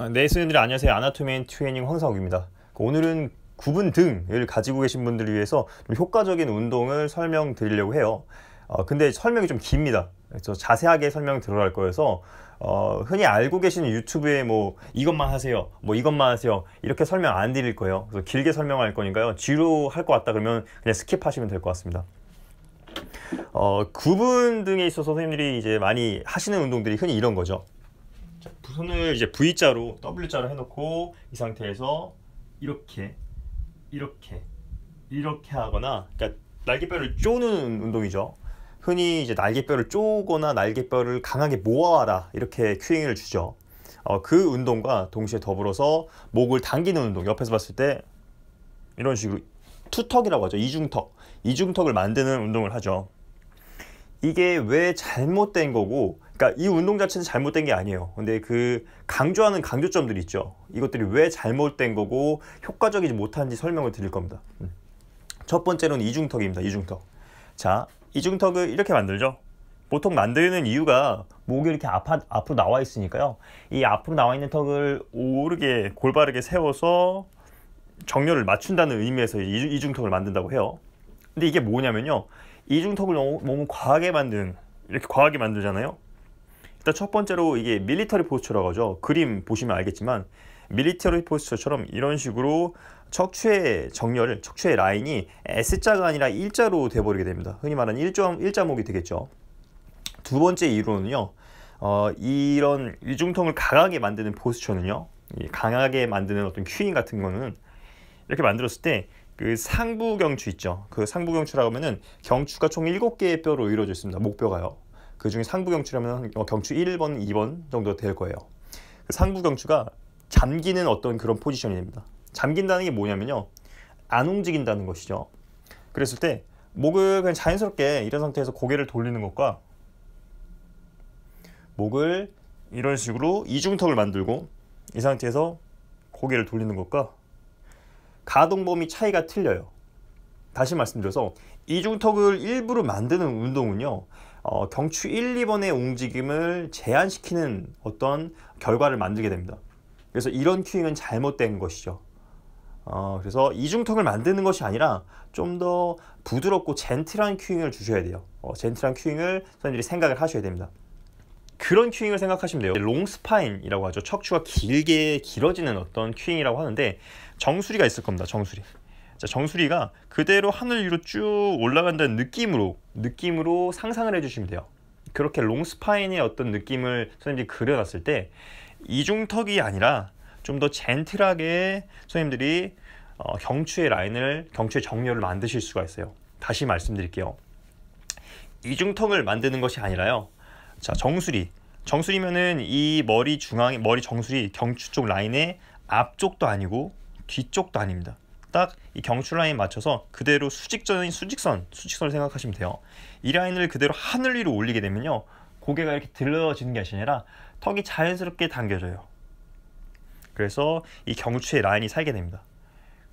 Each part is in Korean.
어, 네, 스님들 안녕하세요. 아나토맨인 트레이닝 황사욱입니다. 오늘은 구분 등을 가지고 계신 분들을 위해서 효과적인 운동을 설명드리려고 해요. 어, 근데 설명이 좀 깁니다. 그래서 자세하게 설명 들어갈 거여서 어, 흔히 알고 계시는 유튜브에 뭐 이것만 하세요, 뭐 이것만 하세요 이렇게 설명 안 드릴 거예요. 그래서 길게 설명할 거니까요. 뒤로 할것 같다 그러면 그냥 스킵하시면 될 것 같습니다. 어, 구분 등에 있어서 선생님들이 이제 많이 하시는 운동들이 흔히 이런 거죠. 손을 이제 V자로 W자로 해놓고 이 상태에서 이렇게 이렇게 이렇게 하거나 그러니까 날개뼈를 쪼는 운동이죠. 흔히 이제 날개뼈를 쪼거나 날개뼈를 강하게 모아라 이렇게 큐잉을 주죠. 어, 그 운동과 동시에 더불어서 목을 당기는 운동 옆에서 봤을 때 이런 식으로 투턱이라고 하죠. 이중턱. 이중턱을 만드는 운동을 하죠. 이게 왜 잘못된 거고 그러니까 이 운동 자체는 잘못된 게 아니에요. 근데 그 강조하는 강조점들이 있죠. 이것들이 왜 잘못된 거고 효과적이지 못한지 설명을 드릴 겁니다. 음. 첫 번째로는 이중턱입니다. 이중턱. 자, 이중턱을 이렇게 만들죠. 보통 만드는 이유가 목이 이렇게 앞하, 앞으로 나와 있으니까요. 이 앞으로 나와 있는 턱을 오르게 골바르게 세워서 정렬을 맞춘다는 의미에서 이중턱을 만든다고 해요. 근데 이게 뭐냐면요. 이중턱을 너무 과하게 만든 이렇게 과하게 만들잖아요. 일단 첫 번째로 이게 밀리터리 포스처라고 하죠. 그림 보시면 알겠지만 밀리터리 포스처처럼 이런 식으로 척추의 정렬, 척추의 라인이 S자가 아니라 일자로 돼버리게 됩니다. 흔히 말하는 일점, 일자목이 되겠죠. 두 번째 이유로는요. 어, 이런 이중턱을 강하게 만드는 포스처는요. 강하게 만드는 어떤 큐잉 같은 거는 이렇게 만들었을 때그 상부경추 있죠. 그 상부경추라고 하면은 경추가 총 7개의 뼈로 이루어져 있습니다. 목뼈가요. 그 중에 상부경추라면 어, 경추 1번, 2번 정도 될 거예요. 그 상부경추가 잠기는 어떤 그런 포지션입니다. 잠긴다는 게 뭐냐면요. 안 움직인다는 것이죠. 그랬을 때 목을 그냥 자연스럽게 이런 상태에서 고개를 돌리는 것과 목을 이런 식으로 이중턱을 만들고 이 상태에서 고개를 돌리는 것과 가동 범위 차이가 틀려요. 다시 말씀드려서 이중턱을 일부러 만드는 운동은요. 어, 경추 1, 2번의 움직임을 제한시키는 어떤 결과를 만들게 됩니다. 그래서 이런 큐잉은 잘못된 것이죠. 어, 그래서 이중턱을 만드는 것이 아니라 좀 더 부드럽고 젠틀한 큐잉을 주셔야 돼요. 어, 젠틀한 큐잉을 선생님들이 생각을 하셔야 됩니다. 그런 큐잉을 생각하시면 돼요. 롱스파인이라고 하죠. 척추가 길게 길어지는 어떤 큐잉이라고 하는데 정수리가 있을 겁니다. 정수리. 자, 정수리가 그대로 하늘 위로 쭉 올라간다는 느낌으로 느낌으로 상상을 해주시면 돼요. 그렇게 롱스파인의 어떤 느낌을 선생님들이 그려놨을 때 이중턱이 아니라 좀 더 젠틀하게 선생님들이 어, 경추의 라인을 경추의 정렬을 만드실 수가 있어요. 다시 말씀드릴게요. 이중턱을 만드는 것이 아니라요. 자, 정수리. 정수리면은 이 머리 중앙 머리 정수리 경추 쪽 라인의 앞쪽도 아니고 뒤쪽도 아닙니다. 딱 이 경추 라인 맞춰서 그대로 수직선인 수직선, 수직선을 생각하시면 돼요. 이 라인을 그대로 하늘 위로 올리게 되면요. 고개가 이렇게 들러지는 게 아니라 턱이 자연스럽게 당겨져요. 그래서 이 경추의 라인이 살게 됩니다.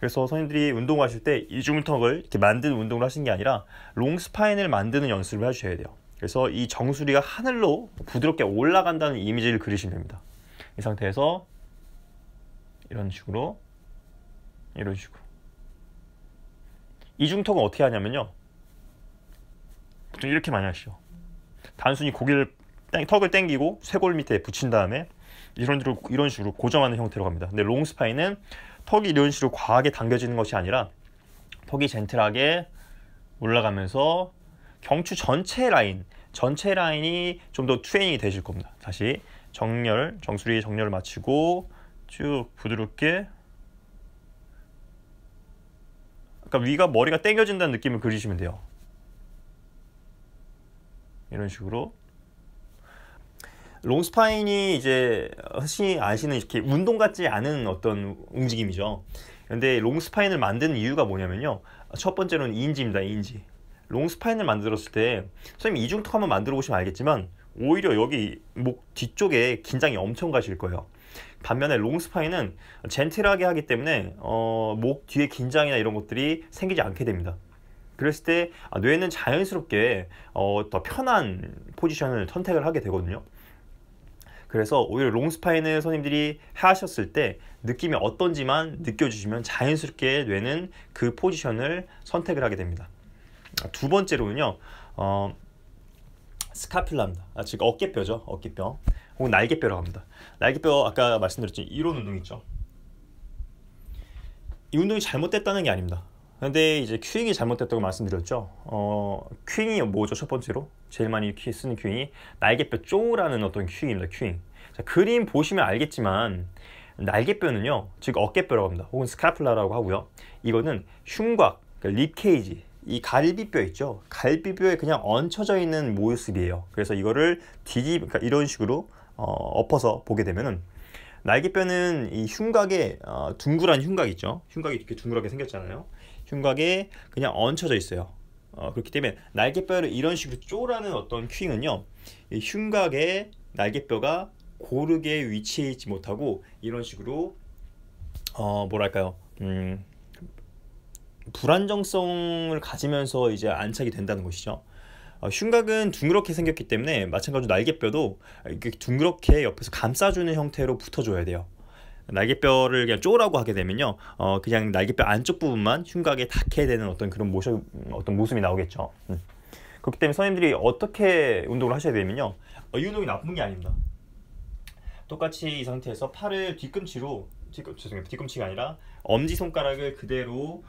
그래서 선생님들이 운동하실 때 이중턱을 이렇게 만드는 운동을 하시는 게 아니라 롱 스파인을 만드는 연습을 해주셔야 돼요. 그래서 이 정수리가 하늘로 부드럽게 올라간다는 이미지를 그리시면 됩니다. 이 상태에서 이런 식으로 이런 식으로 이중턱은 어떻게 하냐면요. 보통 이렇게 많이 하시죠. 단순히 고기를 턱을 땡기고 쇄골 밑에 붙인 다음에 이런 식으로, 이런 식으로 고정하는 형태로 갑니다. 근데 롱스파인은 턱이 이런 식으로 과하게 당겨지는 것이 아니라 턱이 젠틀하게 올라가면서 경추 전체 라인, 전체 라인이 좀 더 트레이닝이 되실 겁니다. 다시 정렬, 정수리 정렬을 마치고 쭉 부드럽게 아까 위가 머리가 땡겨진다는 느낌을 그리시면 돼요. 이런 식으로 롱스파인이 이제 흔히 아시는 이렇게 운동 같지 않은 어떤 움직임이죠. 근데 롱스파인을 만드는 이유가 뭐냐면요. 첫 번째로는 인지입니다. 인지. 롱스파인을 만들었을 때 선생님 이중턱 한번 만들어 보시면 알겠지만 오히려 여기 목 뒤쪽에 긴장이 엄청 가실 거예요. 반면에 롱스파인은 젠틀하게 하기 때문에 어, 목 뒤에 긴장이나 이런 것들이 생기지 않게 됩니다. 그랬을 때 아, 뇌는 자연스럽게 어, 더 편한 포지션을 선택을 하게 되거든요. 그래서 오히려 롱스파인을 선생님들이 하셨을 때 느낌이 어떤지만 느껴주시면 자연스럽게 뇌는 그 포지션을 선택을 하게 됩니다. 아, 두 번째로는요. 어, 스카필라입니다. 아, 즉 어깨뼈죠. 어깨뼈. 혹은 날개뼈라고 합니다. 날개뼈 아까 말씀드렸죠. 이런 운동 있죠. 이 운동이 잘못됐다는 게 아닙니다. 근데 이제 큐잉이 잘못됐다고 말씀드렸죠. 어, 큐잉이 뭐죠? 첫 번째로 제일 많이 쓰는 큐잉이 날개뼈 쪼라는 어떤 큐잉입니다. 큐잉. 자, 그림 보시면 알겠지만 날개뼈는요, 즉 어깨뼈라고 합니다. 혹은 스카플라라고 하고요. 이거는 흉곽, 그러니까 립케이지, 이 갈비뼈 있죠. 갈비뼈에 그냥 얹혀져 있는 모습이에요. 그래서 이거를 뒤집, 그러니까 이런 식으로 어, 엎어서 보게 되면은 날개뼈는 이 흉곽에 어, 둥그란 흉곽 있죠. 흉곽이 이렇게 둥그랗게 생겼잖아요. 흉곽에 그냥 얹혀져 있어요. 어, 그렇기 때문에 날개뼈를 이런 식으로 쪼라는 어떤 퀸은요. 이 흉곽에 날개뼈가 고르게 위치해 있지 못하고 이런 식으로 어 뭐랄까요? 음, 불안정성을 가지면서 이제 안착이 된다는 것이죠. 어, 흉곽은 둥그렇게 생겼기 때문에 마찬가지로 날개뼈도 이렇게 둥그렇게 옆에서 감싸주는 형태로 붙어줘야 돼요. 날개뼈를 그냥 쪼라고 하게 되면요, 어, 그냥 날개뼈 안쪽 부분만 흉곽에 닿게 되는 어떤 그런 모션, 어떤 모습이 나오겠죠. 음. 그렇기 때문에 선생님들이 어떻게 운동을 하셔야 되면요, 어, 이 운동이 나쁜 게 아닙니다. 똑같이 이 상태에서 팔을 뒤꿈치로 뒤꿈, 죄송해요, 뒤꿈치가 아니라 엄지 손가락을 그대로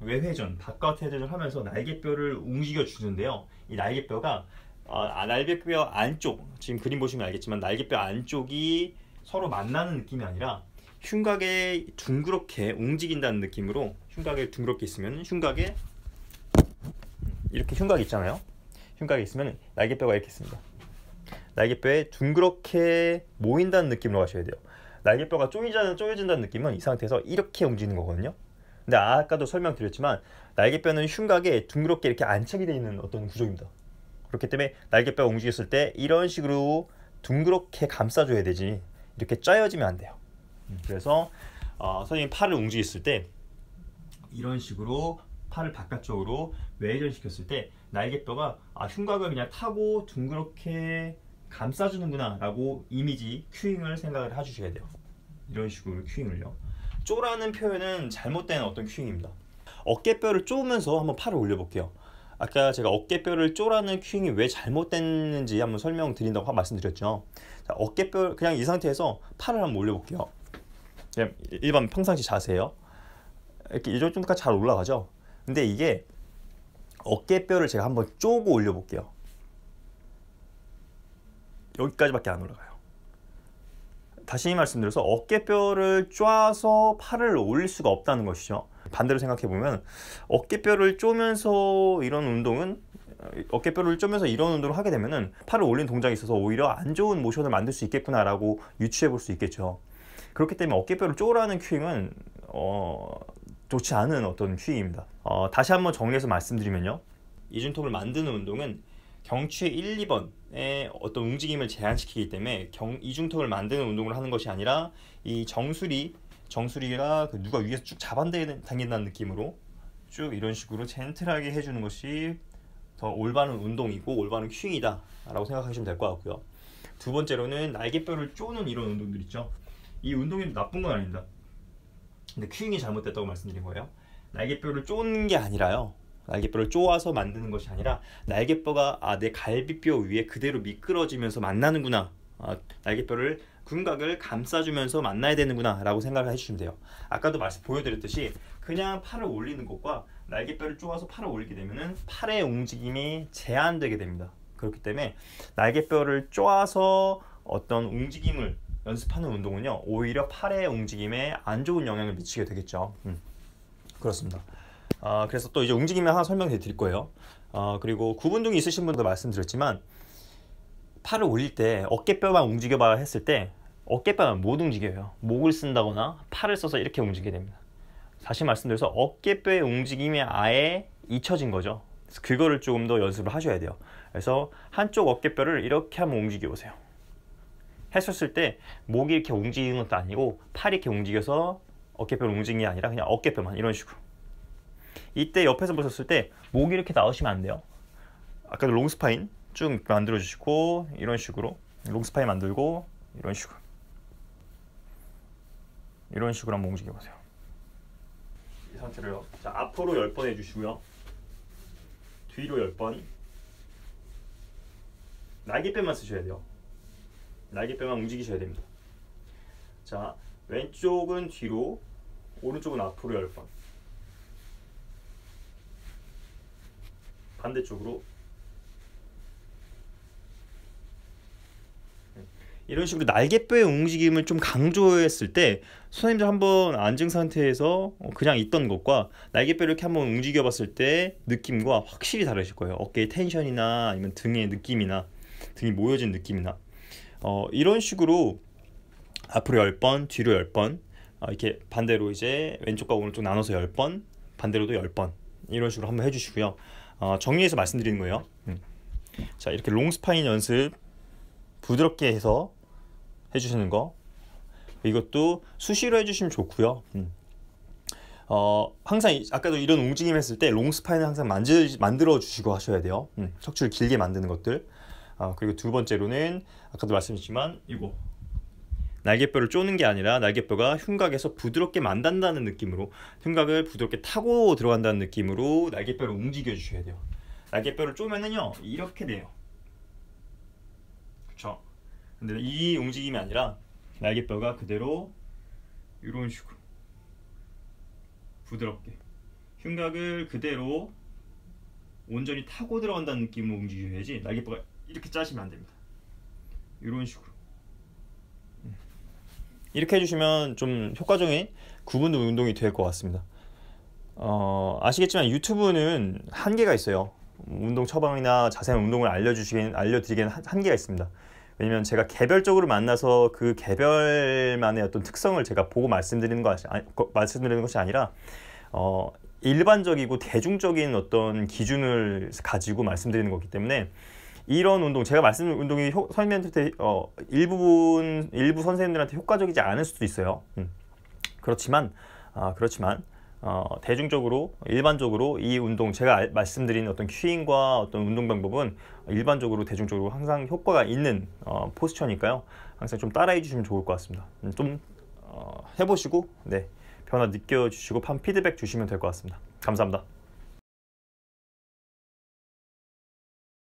외회전, 바깥 회전을 하면서 날개뼈를 움직여 주는데요. 이 날개뼈가 어, 아, 날개뼈 안쪽, 지금 그림 보시면 알겠지만 날개뼈 안쪽이 서로 만나는 느낌이 아니라 흉곽에 둥그렇게 움직인다는 느낌으로 흉곽에 둥그렇게 있으면 흉곽에 이렇게 흉곽 있잖아요. 흉곽에 있으면 날개뼈가 이렇게 있습니다. 날개뼈에 둥그렇게 모인다는 느낌으로 가셔야 돼요. 날개뼈가 쪼이자는 쪼여진다는 느낌은 이 상태에서 이렇게 움직이는 거거든요. 근데 아까도 설명드렸지만 날개뼈는 흉곽에 둥그렇게 이렇게 안착이 되어 있는 어떤 구조입니다. 그렇기 때문에 날개뼈 움직였을 때 이런 식으로 둥그렇게 감싸줘야 되지 이렇게 짜여지면 안 돼요. 음, 그래서 어, 선생님 팔을 움직였을 때 이런 식으로 팔을 바깥쪽으로 외전 시켰을 때 날개뼈가 아, 흉곽을 그냥 타고 둥그렇게 감싸주는구나 라고 이미지 큐잉을 생각을 해주셔야 돼요. 이런 식으로 큐잉을요. 쪼라는 표현은 잘못된 어떤 큐잉입니다. 어깨뼈를 쪼면서 한번 팔을 올려볼게요. 아까 제가 어깨뼈를 쪼라는 큐잉이 왜 잘못됐는지 한번 설명드린다고 말씀드렸죠. 자, 어깨뼈 그냥 이 상태에서 팔을 한번 올려볼게요. 그냥 네, 일반 평상시 자세요. 이렇게 이 정도까지 잘 올라가죠. 근데 이게 어깨뼈를 제가 한번 쪼고 올려볼게요. 여기까지밖에 안 올라가요. 다시 말씀드려서 어깨뼈를 쪼아서 팔을 올릴 수가 없다는 것이죠. 반대로 생각해보면 어깨뼈를 쪼면서 이런 운동은 어깨뼈를 쪼면서 이런 운동을 하게 되면 팔을 올린 동작이 있어서 오히려 안 좋은 모션을 만들 수 있겠구나라고 유추해 볼 수 있겠죠. 그렇기 때문에 어깨뼈를 쪼라는 큐잉은 어, 좋지 않은 어떤 큐잉입니다. 어, 다시 한번 정리해서 말씀드리면요. 이중톱을 만드는 운동은 경추의 1, 2번의 어떤 움직임을 제한시키기 때문에 경, 이중턱을 만드는 운동을 하는 것이 아니라 이 정수리, 정수리가 그 누가 위에서 쭉 잡아당긴다는 느낌으로 쭉 이런 식으로 젠틀하게 해주는 것이 더 올바른 운동이고 올바른 큐이다 라고 생각하시면 될 것 같고요. 두 번째로는 날개뼈를 쪼는 이런 운동들 있죠. 이 운동이 나쁜 건 아닙니다. 근데 큐잉이 잘못됐다고 말씀드린 거예요. 날개뼈를 쪼는 게 아니라요. 날개뼈를 쪼아서 만드는 것이 아니라 날개뼈가 아, 내 갈비뼈 위에 그대로 미끄러지면서 만나는구나. 아, 날개뼈를 군각을 감싸주면서 만나야 되는구나 라고 생각을 해주시면 돼요 아까도 말씀 보여드렸듯이 그냥 팔을 올리는 것과 날개뼈를 쪼아서 팔을 올리게 되면 팔의 움직임이 제한되게 됩니다 그렇기 때문에 날개뼈를 쪼아서 어떤 움직임을 연습하는 운동은요 오히려 팔의 움직임에 안 좋은 영향을 미치게 되겠죠 음, 그렇습니다 어, 그래서 또 이제 움직이면 하나 설명해 드릴 거예요. 어, 그리고 구분등이 있으신 분도 말씀드렸지만 팔을 올릴 때 어깨뼈만 움직여봐 했을 때 어깨뼈만 못 움직여요. 목을 쓴다거나 팔을 써서 이렇게 움직이게 됩니다. 다시 말씀드려서 어깨뼈의 움직임이 아예 잊혀진 거죠. 그거를 조금 더 연습을 하셔야 돼요. 그래서 한쪽 어깨뼈를 이렇게 한번 움직여 보세요. 했었을 때 목이 이렇게 움직이는 것도 아니고 팔이 이렇게 움직여서 어깨뼈를 움직이는 게 아니라 그냥 어깨뼈만 이런 식으로 이때 옆에서 보셨을 때 목이 이렇게 나오시면 안 돼요. 아까도 그 롱스파인 쭉 만들어 주시고 이런 식으로 롱스파인 만들고 이런 식으로 이런 식으로 한번 움직여 보세요. 이 상태로요. 자, 앞으로 10번 해 주시고요. 뒤로 10번. 날개뼈만 쓰셔야 돼요. 날개뼈만 움직이셔야 됩니다. 자, 왼쪽은 뒤로, 오른쪽은 앞으로 10번. 반대쪽으로 네. 이런 식으로 날개뼈의 움직임을 좀 강조했을 때 선생님들 한 번 앉은 상태에서 어, 그냥 있던 것과 날개뼈를 이렇게 한번 움직여 봤을 때 느낌과 확실히 다르실 거예요. 어깨의 텐션이나 아니면 등의 느낌이나 등이 모여진 느낌이나 어, 이런 식으로 앞으로 10번, 뒤로 10번 어, 이렇게 반대로 이제 왼쪽과 오른쪽 나눠서 10번, 반대로도 10번 이런 식으로 한번 해주시고요. 어, 정리해서 말씀드리는 거예요. 음. 자 이렇게 롱 스파인 연습 부드럽게 해서 해주시는 거 이것도 수시로 해주시면 좋고요. 음. 어, 항상 아까도 이런 움직임 했을 때 롱스파인 항상 만질, 만들어 주시고 하셔야 돼요. 음, 척추를 길게 만드는 것들. 어, 그리고 두 번째로는 아까도 말씀드렸지만 이거 날개뼈를 쪼는 게 아니라 날개뼈가 흉곽에서 부드럽게 만단다는 느낌으로 흉곽을 부드럽게 타고 들어간다는 느낌으로 날개뼈를 움직여 주셔야 돼요. 날개뼈를 쪼면은요 이렇게 돼요. 그렇 근데 이 움직임이 아니라 날개뼈가 그대로 이런 식으로 부드럽게 흉곽을 그대로 온전히 타고 들어간다는 느낌으로 움직여야지 날개뼈가 이렇게 짜시면 안 됩니다. 이런 식으로. 이렇게 해주시면 좀 효과적인 구분도 운동이 될 것 같습니다. 어, 아시겠지만 유튜브는 한계가 있어요. 운동 처방이나 자세한 운동을 알려주시긴 알려드리기는 한계가 있습니다. 왜냐면 제가 개별적으로 만나서 그 개별만의 어떤 특성을 제가 보고 말씀드리는 것 아니, 말씀드리는 것이 아니라 어, 일반적이고 대중적인 어떤 기준을 가지고 말씀드리는 거기 때문에 이런 운동 제가 말씀 드 운동이 효, 선생님한테 어, 일부분 일부 선생님들한테 효과적이지 않을 수도 있어요. 음. 그렇지만 아, 그렇지만 어, 대중적으로 일반적으로 이 운동 제가 알, 말씀드린 어떤 큐잉과 어떤 운동 방법은 일반적으로 대중적으로 항상 효과가 있는 어, 포스처니까요. 항상 좀 따라해 주시면 좋을 것 같습니다. 음, 좀 어, 해보시고 네 변화 느껴주시고 판 피드백 주시면 될 것 같습니다. 감사합니다.